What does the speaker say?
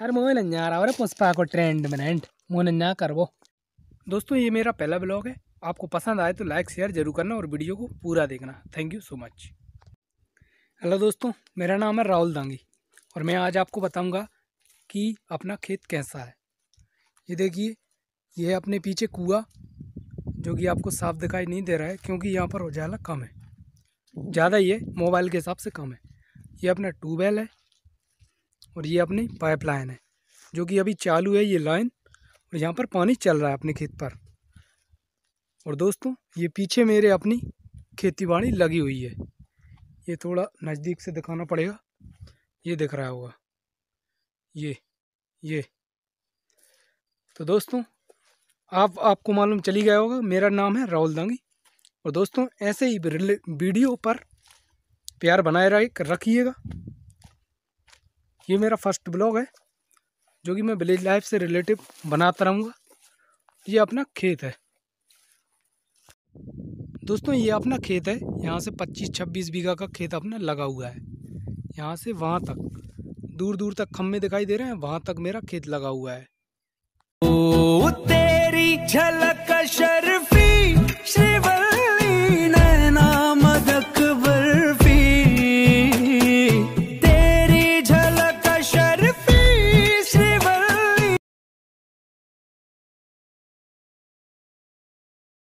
हर मोहन अंजार आवर पुष्पा को ट्रेंड में एंड मोन कर वो दोस्तों ये मेरा पहला ब्लॉग है आपको पसंद आए तो लाइक शेयर जरूर करना और वीडियो को पूरा देखना thank you so much hello दोस्तों मेरा नाम है राहुल दांगी और मैं आज आपको बताऊंगा कि अपना खेत कैसा है ये देखिए ये अपने पीछे कुआ जो कि आपको साफ दिखाई नहीं दे रहा है क्योंकि यहाँ पर उजाला कम है ज़्यादा ये मोबाइल के हिसाब से कम है ये अपना ट्यूबवेल है और ये अपनी पाइपलाइन है जो कि अभी चालू है ये लाइन और यहाँ पर पानी चल रहा है अपने खेत पर और दोस्तों ये पीछे मेरे अपनी खेती बाड़ी लगी हुई है ये थोड़ा नज़दीक से दिखाना पड़ेगा ये दिख रहा होगा ये ये तो दोस्तों आप आपको मालूम चली गया होगा मेरा नाम है राहुल दांगी और दोस्तों ऐसे ही वीडियो पर प्यार बनाए रखिएगा ये मेरा फर्स्ट ब्लॉग है जो कि मैं विलेज लाइफ से रिलेटिव बनाता रहूँगा ये अपना खेत है दोस्तों ये अपना खेत है यहाँ से 25-26 बीघा का खेत अपना लगा हुआ है यहाँ से वहाँ तक दूर दूर तक खम्भे दिखाई दे रहे हैं वहाँ तक मेरा खेत लगा हुआ है ओ, तेरी झलक